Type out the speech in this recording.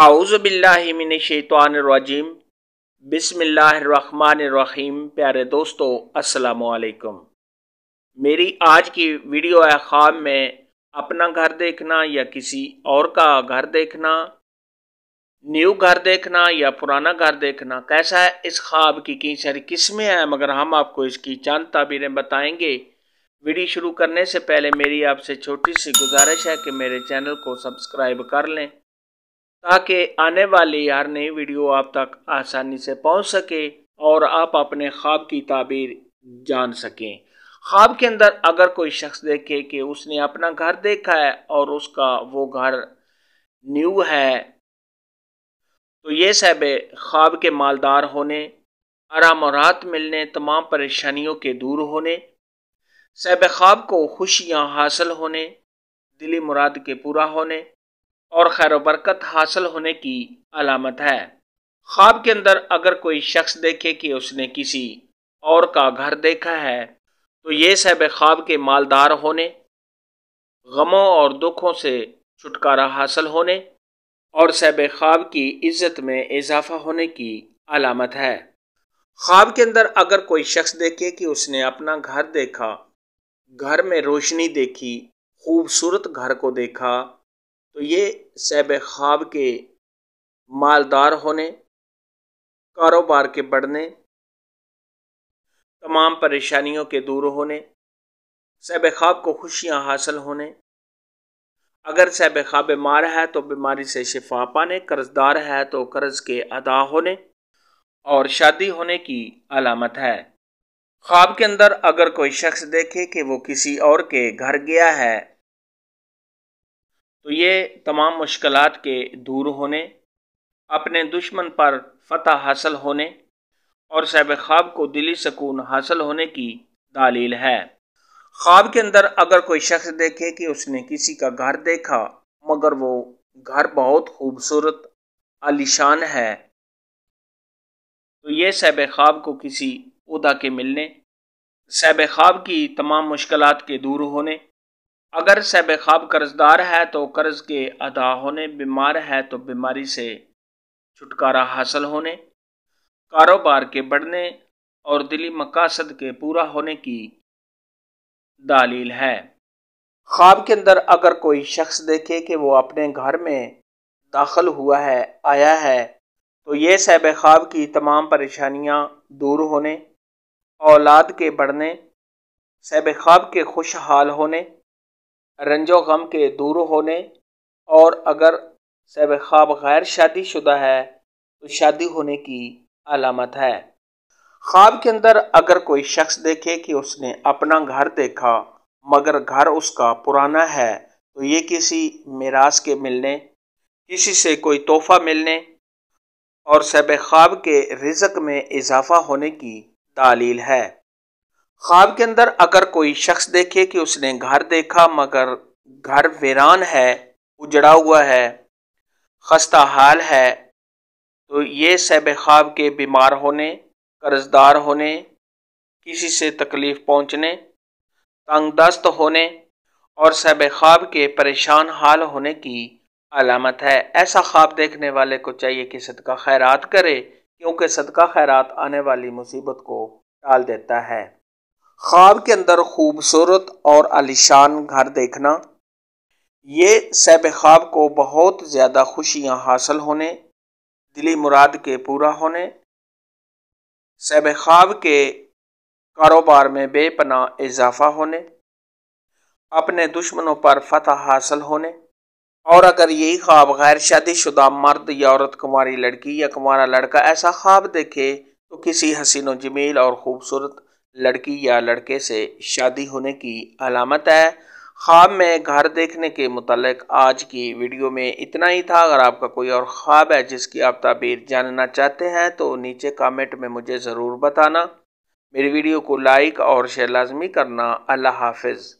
आउज़बिल्लिमिनशैतवानरजीम बिसमीम प्यारे दोस्तों असलकुम मेरी आज की वीडियो है ख़्वाब में अपना घर देखना या किसी और का घर देखना न्यू घर देखना या पुराना घर देखना कैसा है इस ख्वाब की कई सारी किस्में हैं मगर हम आपको इसकी चंद ताबीरें बताएंगे वीडियो शुरू करने से पहले मेरी आपसे छोटी सी गुजारिश है कि मेरे चैनल को सब्सक्राइब कर लें ताकि आने वाली यार नई वीडियो आप तक आसानी से पहुंच सके और आप अपने ख्वाब की ताबीर जान सकें ख्वाब के अंदर अगर कोई शख्स देखे कि उसने अपना घर देखा है और उसका वो घर न्यू है तो ये सब ख्वाब के मालदार होने आराम और राहत मिलने तमाम परेशानियों के दूर होने सहब ख्वाब को खुशियाँ हासिल होने दिली मुराद के पूरा होने और खैर बरकत हासिल होने की अलामत है ख्वाब के अंदर अगर कोई शख्स देखे कि उसने किसी और का घर देखा है तो ये सब ख्वाब के मालदार होने गमों और दुखों से छुटकारा हासिल होने और सैब ख्वाब की इज्जत में इजाफा होने की अलामत है ख्वाब के अंदर अगर कोई शख्स देखे कि उसने अपना घर देखा घर में रोशनी देखी खूबसूरत घर को देखा तो ये सैब ख्वाब के मालदार होने कारोबार के बढ़ने तमाम परेशानियों के दूर होने सैब ख्वाब को खुशियाँ हासिल होने अगर सैब ख्वाब बीमार है तो बीमारी से शिफा पाने कर्जदार है तो कर्ज के अदा होने और शादी होने की अलामत है ख्वाब के अंदर अगर कोई शख्स देखे कि वो किसी और के घर गया है तो ये तमाम मुश्किल के दूर होने अपने दुश्मन पर फतह हासिल होने और सैब ख्वाब को दिली सकून हासिल होने की दालील है ख्वाब के अंदर अगर कोई शख्स देखे कि उसने किसी का घर देखा मगर वो घर बहुत खूबसूरत आलिशान है तो ये सैब ख्वाब को किसी उदा के मिलने सैब ख्वाब की तमाम मुश्किल के दूर होने अगर सैब ख्वाब कर्जदार है तो कर्ज के अदा होने बीमार है तो बीमारी से छुटकारा हासिल होने कारोबार के बढ़ने और दिली मकासद के पूरा होने की दालील है ख्वाब के अंदर अगर कोई शख्स देखे कि वो अपने घर में दाखिल हुआ है आया है तो ये सैब ख्वाब की तमाम परेशानियां दूर होने औलाद के बढ़ने सैब ख्वाब के खुशहाल होने रंजो गम के दूर होने और अगर सब ख्वाब गैर शुदा है तो शादी होने की अलामत है ख्वाब के अंदर अगर कोई शख्स देखे कि उसने अपना घर देखा मगर घर उसका पुराना है तो ये किसी मीरास के मिलने किसी से कोई तोहफा मिलने और सब ख्वाब के रिजक में इजाफा होने की दालील है ख्वाब के अंदर अगर कोई शख्स देखे कि उसने घर देखा मगर घर वीरान है उजड़ा हुआ है खस्ता हाल है तो ये सैब ख्वाब के बीमार होने कर्जदार होने किसी से तकलीफ़ पहुँचने तंगदस्त होने और सहब ख्वाब के परेशान हाल होने की अलामत है ऐसा ख्वाब देखने वाले को चाहिए कि सदका खैरात करे क्योंकि सदका खैरात आने वाली मुसीबत को टाल देता है ख्वाब के अंदर खूबसूरत और आलिशान घर देखना ये सैब ख्वाब को बहुत ज़्यादा खुशियाँ हासिल होने दिली मुराद के पूरा होने सैब ख्वाब के कारोबार में बेपना इजाफा होने अपने दुश्मनों पर फतह हासिल होने और अगर यही ख्वाब गैर शादीशुदा मर्द या औरत कुमारी लड़की या कुमारा लड़का ऐसा ख्वाब देखे तो किसी हसीनो जमील और खूबसूरत लड़की या लड़के से शादी होने की अलामत है ख्वाब में घर देखने के मतलब आज की वीडियो में इतना ही था अगर आपका कोई और ख्वाब है जिसकी आप ताबीर जानना चाहते हैं तो नीचे कमेंट में मुझे ज़रूर बताना मेरी वीडियो को लाइक और शेयर लाजमी करना अल्लाह हाफिज़